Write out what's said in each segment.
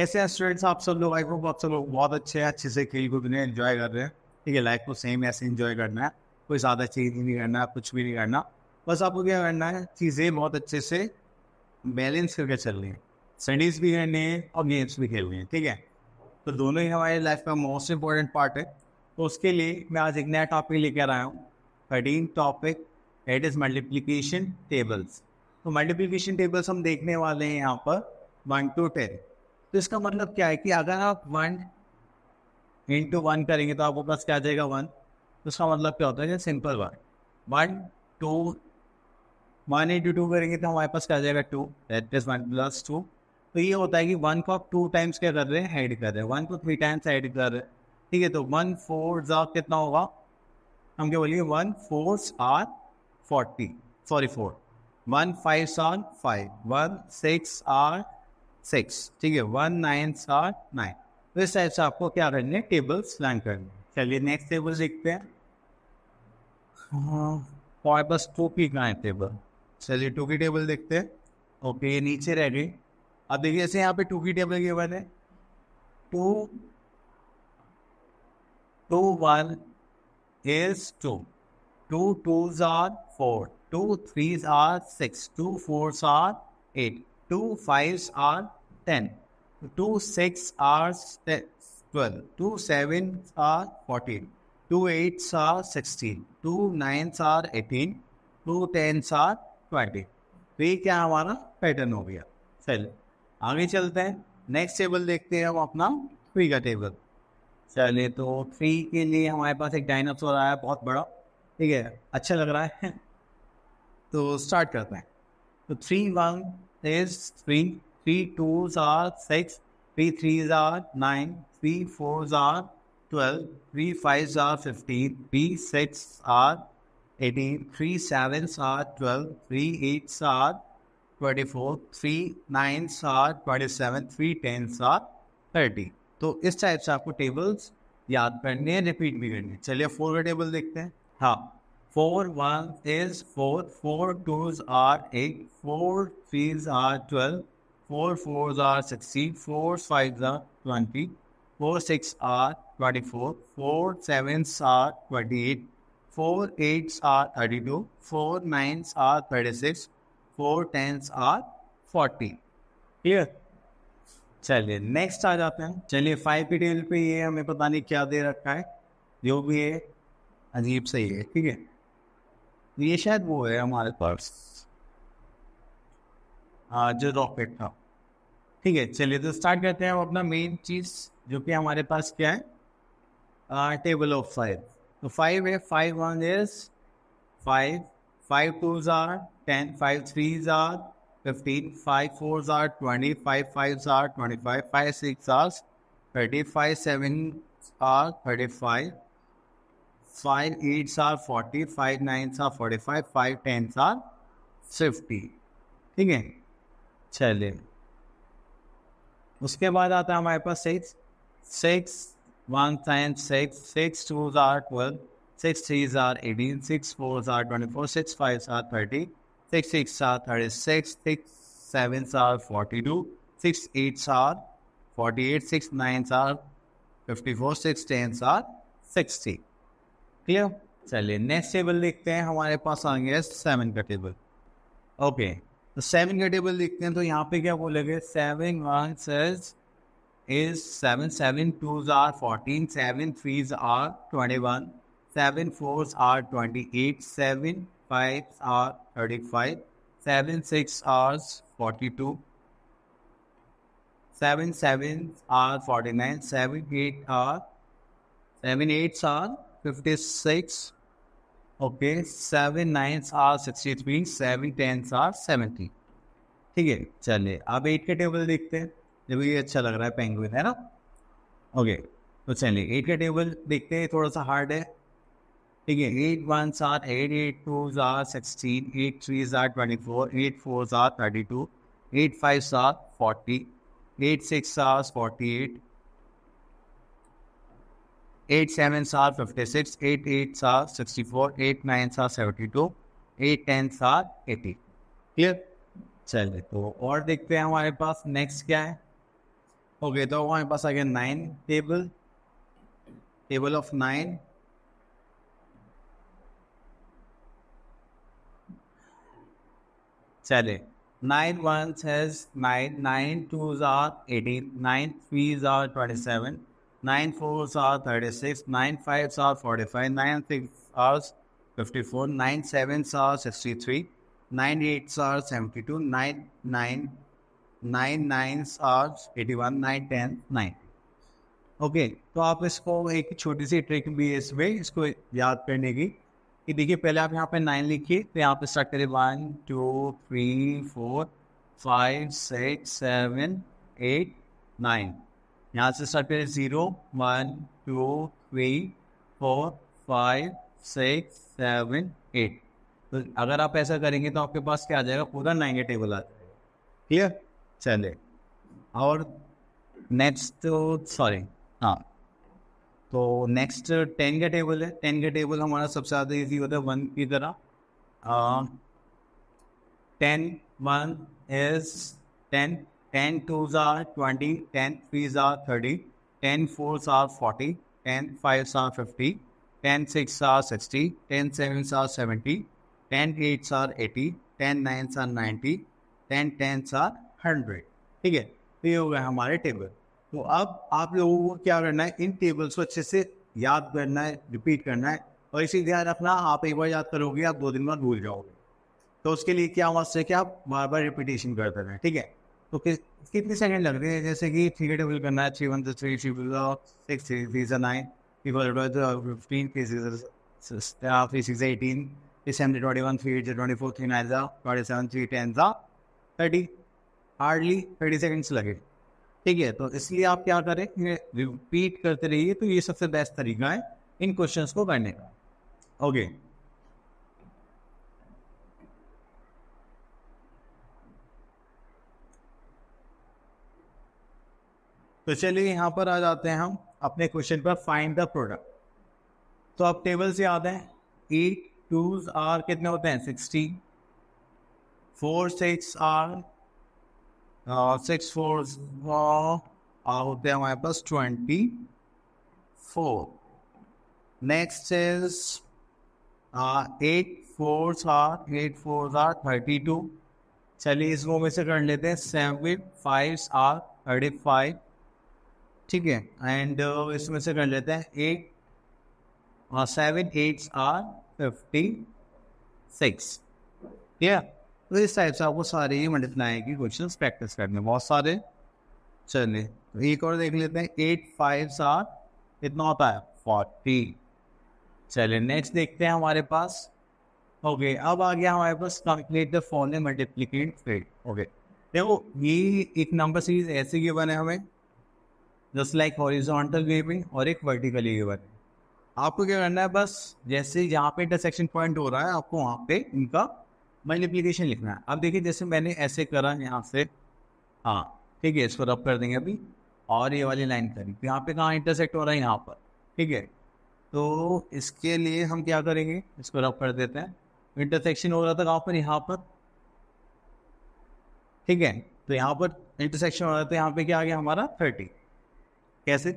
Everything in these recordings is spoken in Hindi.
कैसे हैं स्टूडेंट्स आप सब लोग आई होप आप सब लोग बहुत अच्छे हैं अच्छे से खेल कूद रहे हैं इन्जॉय कर रहे हैं ठीक है लाइफ को सेम ऐसे इन्जॉय करना है कोई ज़्यादा चेंज नहीं करना है कुछ भी नहीं करना बस आपको क्या करना है चीज़ें बहुत अच्छे से बैलेंस करके चल रही हैं स्टडीज़ भी करनी है और गेम्स भी खेल रही हैं ठीक है तो दोनों ही हमारे लाइफ का मोस्ट इंपॉर्टेंट पार्ट है तो उसके लिए मैं आज एक नया टॉपिक लेकर आया हूँ thirteen topic eight is multiplication tables तो मल्टीप्लीकेशन टेबल्स हम देखने वाले हैं यहाँ पर वन टू टेन तो इसका मतलब क्या है कि अगर आप वन इंटू वन करेंगे तो आपको पास क्या आ जाएगा वन तो इसका मतलब क्या होता है simple one one two one into two करेंगे तो हमारे पास क्या आ जाएगा two that is one plus two तो ये होता है कि वन को आप टू टाइम्स क्या कर रहे हैं ऐड कर रहे हैं वन को थ्री टाइम्स ऐड कर रहे हैं ठीक है तो वन फोर जॉ कितना होगा हम क्या बोलिए one four are forty sorry four one five are five one six are six ठीक है वन नाइन सात नाइन तो इस टाइप से आपको क्या करनी है टेबल्स लर्न करनी चलिए नेक्स्ट टेबल देखते हैं और बस टू की कहाँ टेबल चलिए टू की टेबल देखते हैं ओके ये नीचे रह गई अब देखिए जैसे यहाँ पे टू की टेबल के बाद है two two one is two two two are four two three are six two four are eight two fives are ten two six are twelve two sevens are fourteen two eights are sixteen two nines are eighteen two tens are twenty तो ये क्या हमारा पैटर्न हो गया चलिए आगे चलते हैं नेक्स्ट टेबल देखते हैं हम अपना थ्री का टेबल चलिए तो थ्री के लिए हमारे पास एक डायनासोर आया बहुत बड़ा ठीक है अच्छा लग रहा है तो स्टार्ट करते हैं तो three one is 3, 3 twos are 6, 3 threes are 9, 3 fours are 12, 3 fives are 15, 3 sixes are 18, 3 sevens are 12, 3 eights are 24, 3 nines are 27, 3 tens are 30. तो इस टाइप से आपको टेबल्स याद करने हैं रिपीट भी करनी है चलिए फोर का टेबल देखते हैं हाँ Four one is four. Four twos are eight. Four threes are twelve. Four fours are sixteen. Four fives are twenty. Four six are twenty-four. Four sevens are twenty-eight. Four eights are thirty-two. Four nines are thirty-six. Four tens are forty. Clear चलिए नेक्स्ट आ जाते हैं चलिए फाइव पी टी एल पे ये हमें पता नहीं क्या दे रखा है जो भी है अजीब सही है ठीक है तो ये शायद वो है हमारे पास हाँ जो रॉकेट था ठीक है चलिए तो स्टार्ट करते हैं हम अपना मेन चीज़ जो कि हमारे पास क्या है टेबल ऑफ फाइव तो फाइव है five one is five five twos are ten five threes are fifteen five fours are twenty five five are twenty five five six are thirty five seven are thirty five five eight are forty five nines are forty five five tens are fifty ठीक है चलिए उसके बाद आता है हमारे पास सिक्स सिक्स वन साइन six six two are twelve six three are eighteen six four are twenty four six five are thirty six six are thirty six six seven are forty two six eights are forty eight six nines are fifty four six tens are sixty clear चलिए नेक्स्ट टेबल देखते हैं हमारे पास आ गया सेवन का टेबल ओके तो सेवन का टेबल देखते हैं तो यहाँ पे क्या बोलेंगे सेवन वन सेज is seven seven टूज are fourteen seven threes are twenty one seven fours are twenty eight seven five are thirty five seven six are forty two seven seven are forty nine seven eight are seven eights are fifty six okay seven nines are sixty three seven tens are seventy ठीक है चलिए अब एट के टेबल देखते हैं जब ये अच्छा लग रहा है पेंगुइन है ना ओके तो चलिए एट का टेबल देखते हैं थोड़ा सा हार्ड है ठीक है eight one are eight eight two are sixteen eight three are twenty four eight four are thirty two eight five सात forty eight six are forty eight eight seven सात फिफ्टी सिक्स एट एट सात सिक्सटी फोर एट नाइन सात सेवेंटी टू एट टेन सात एटी क्लियर चलिए तो और देखते हैं हमारे पास नेक्स्ट क्या है ओके तो हमारे पास आ गया nine table table of nine चले nine one has nine nine two are eighteen nine three are twenty seven nine fours are 36, nine fives are 45, nine six are 54, nine sevens are 63, nine eights are 72, nine nine nine nines are 81, nine ten nine. Okay okay, तो आप इसको एक छोटी सी ट्रिक भी इसमें इसको याद करने की कि देखिए पहले आप यहाँ पे नाइन लिखिए तो यहाँ पे स्टार्ट करिए one two three four five six seven eight nine यहाँ से स्टार्ट करें zero one two three four five six seven eight तो अगर आप ऐसा करेंगे तो आपके पास क्या आ जाएगा पूरा नाइन टेबल आ जाएगा क्लियर चले और नेक्स्ट सॉरी हाँ तो नेक्स्ट टेन का टेबल है टेन का टेबल हमारा सबसे ज़्यादा इजी होता है वन की तरह ten one is ten ten twos are twenty ten threes are thirty ten fours are forty ten fives are fifty ten six are sixty ten sevens are seventy ten eights are eighty ten nines are ninety ten tens are hundred ठीक है तो ये हो गए हमारे टेबल तो अब आप लोगों को क्या करना है इन टेबल्स को अच्छे से याद करना है रिपीट करना है और इसी ध्यान रखना आप एक बार याद करोगे आप दो दिन बाद भूल जाओगे तो उसके लिए क्या मस्त है कि आप बार बार रिपीटेशन करते रहें ठीक है तो कितने सेकंड लग रहे हैं जैसे कि थ्री डबल करना है three one two three three six three three से nine three four fifteen three six three six eighteen three seven twenty one three eight twenty four three nine था ट्वेंटी सेवन थ्री टेन था थर्टी हार्डली थर्टी सेकेंड्स लगे ठीक है तो इसलिए आप क्या करें रिपीट करते रहिए तो ये सबसे बेस्ट तरीका है इन क्वेश्चंस को करने का ओके okay. तो चलिए यहाँ पर आ जाते हैं हम अपने क्वेश्चन पर फाइंड द प्रोडक्ट तो आप टेबल से याद हैं एट टूज आर कितने होते हैं sixteen four six are six four are होते हैं हमारे पास twenty four next is eight four are eight four are thirty two चलिए इस वो में से कर लेते हैं seven five are thirty five ठीक है एंड uh, इसमें से कर लेते हैं एट और seven eights are fifty six ठीक है तो इस टाइप से आपको सारे ही मल्टीप्लाई की क्वेश्चन प्रैक्टिस करने बहुत सारे चले तो एक और देख लेते हैं एट फाइव आर इतना होता है फोर्टी चले नेक्स्ट देखते हैं हमारे पास ओके okay, अब आ गया हमारे पास complete the following multiplicate field okay देखो ये एक नंबर सीरीज ऐसे की बने हमें जस्ट लाइक हॉरिजॉन्टल वे में और एक वर्टिकली वे में आपको क्या करना है बस जैसे यहाँ पे इंटरसेक्शन पॉइंट हो रहा है आपको वहाँ पे इनका मल्टीप्लीकेशन लिखना है अब देखिए जैसे मैंने ऐसे करा यहाँ से हाँ ठीक है इसको रब कर देंगे अभी और ये वाली लाइन करी तो यहाँ पे कहाँ इंटरसेक्ट हो रहा है यहाँ पर ठीक है तो इसके लिए हम क्या करेंगे इसको रब कर देते हैं इंटरसेक्शन हो रहा था कहाँ पर यहाँ पर ठीक है तो यहाँ पर इंटरसेक्शन हो रहा था यहाँ पे क्या आ गया हमारा थर्टी कैसे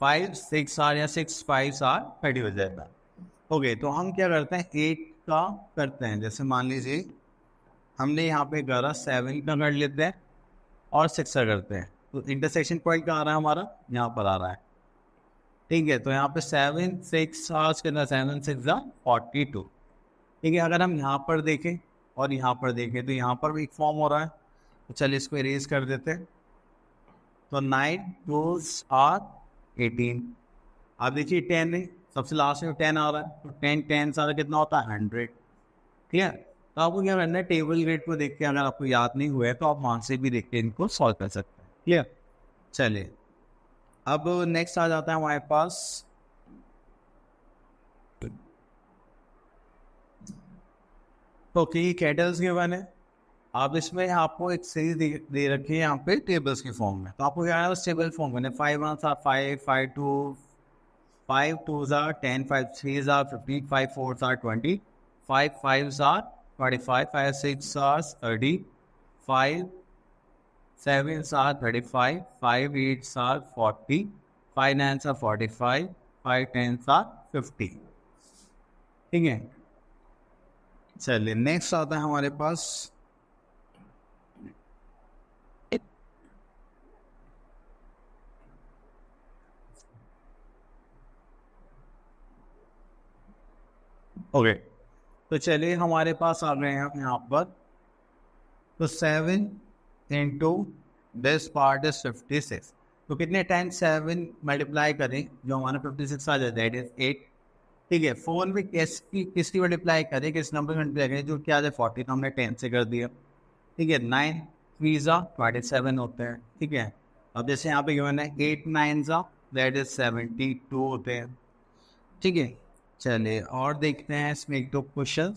फाइव सिक्स आर या सिक्स फाइव आर थर्टी हो जाएगा ओके तो हम क्या करते हैं एट का करते हैं जैसे मान लीजिए हमने यहाँ पे करा सेवन का कर लेते हैं और सिक्स का करते हैं तो इंटरसेक्शन पॉइंट कहाँ आ रहा है हमारा यहाँ पर आ रहा है ठीक है तो यहाँ पे सेवन सिक्स आज अंदर seven six are forty two ठीक है अगर हम यहाँ पर देखें और यहाँ पर देखें तो यहाँ पर भी एक फॉर्म हो रहा है तो चलिए इसको इरेज कर देते हैं तो नाइन टूल्स और एटीन आप देखिए टेन है सबसे लास्ट में टेन आ रहा है तो टेन टेन सारा कितना होता है हंड्रेड क्लियर तो आपको क्या करना है टेबल ग्रेड को देख के अगर आपको याद नहीं हुआ है तो आप वहाँ से भी देख के इनको सॉल्व कर सकते हैं क्लियर चलिए अब नेक्स्ट आ जाता है हमारे पास ओके कैटल्स के बारे में आप इसमें आपको एक सीरीज दे, रखी है यहाँ पे टेबल्स के फॉर्म में तो आपको क्या है उस टेबल फॉर्म में फाइव वन सा five five two five two सा टेन फाइव थ्री सा फिफ्टीन फाइव फोर सा ट्वेंटी फाइव फाइव सा ट्वेंटी फाइव फाइव सिक्स सा थर्टी फाइव सेवन सा थर्टी फाइव फाइव एट सा फोर्टी फाइव नाइन सा फोर्टी फाइव फाइव टेन सा फिफ्टी ठीक है चलिए नेक्स्ट आता है हमारे पास ओके तो चलिए हमारे पास आ गए हैं हम यहाँ पर तो seven into this part is fifty six तो कितने टाइम सेवन मल्टीप्लाई करें जो हमारा फिफ्टी सिक्स आ जाता है इट इज एट ठीक है फोर में किस की किसकी मल्टीप्लाई करें किस नंबर में मल्टीप्लाई करें जो क्या है फोर्टी तो हमने टेन से कर दिया ठीक है नाइन थ्री ट्वेंटी सेवन होते हैं ठीक है अब जैसे यहाँ पे क्यों है एट नाइन ज़ा दैट इज सेवेंटी टू होते हैं ठीक है चले और देखते हैं इसमें एक दो क्वेश्चन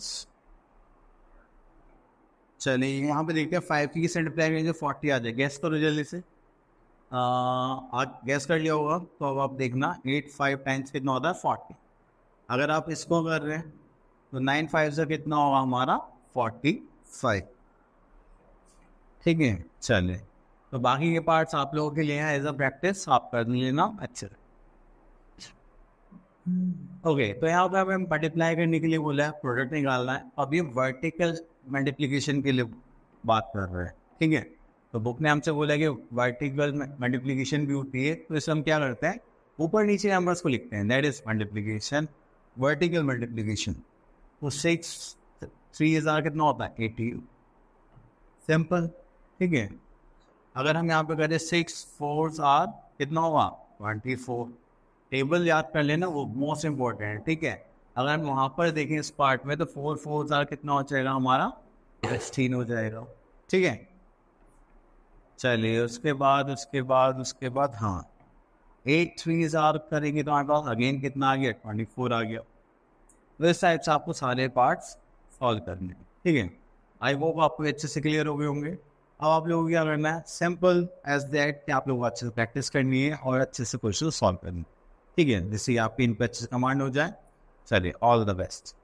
चले यहाँ पे देखते हैं फाइव की सेंट प्राइम जो फोर्टी आ जाए गैस करो जल्दी से आज गैस कर लिया होगा तो अब आप देखना एट फाइव टाइम्स कितना होता है फोर्टी अगर आप इसको कर रहे हैं तो नाइन फाइव से कितना होगा हमारा फोर्टी फाइव ठीक है चले तो बाकी के पार्ट्स आप लोगों के लिए हैं एज अ प्रैक्टिस आप कर लेना अच्छे से ओके हम्म। तो यहाँ पे हमें मल्टीप्लाई करने के लिए बोला है प्रोडक्ट निकालना है अब ये वर्टिकल मल्टीप्लीकेशन के लिए बात कर रहे हैं ठीक है तो बुक ने हमसे बोला कि वर्टिकल मल्टीप्लीकेशन भी होती है तो इसमें हम क्या करते हैं ऊपर नीचे नंबर्स को लिखते हैं that is multiplication vertical multiplication तो सिक्स थ्री हज़ार कितना होता है एटी सिंपल ठीक है अगर हम यहाँ पे करें सिक्स फोर आर कितना होगा ट्वेंटी फोर टेबल याद कर लेना वो मोस्ट इम्पोर्टेंट ठीक है अगर हम वहाँ पर देखें इस पार्ट में तो फोर फोर हजार कितना हो जाएगा हमारा सिक्सटीन हो जाएगा ठीक है चलिए उसके बाद उसके बाद उसके बाद हाँ एट थ्री हजार करेंगे तो हमारे पास अगेन कितना आ गया ट्वेंटी फोर आ गया तो इस टाइप से आपको सारे पार्ट्स सॉल्व करने ठीक है आई होप आपको अच्छे से क्लियर हो गए होंगे अब आप लोगों को क्या करना है सिंपल एज दैट आप लोगों को अच्छे से प्रैक्टिस करनी है और अच्छे से क्वेश्चन सॉल्व करनी है ठीक है जिससे आपकी इन पे अच्छे से कमांड हो जाए चलिए ऑल द बेस्ट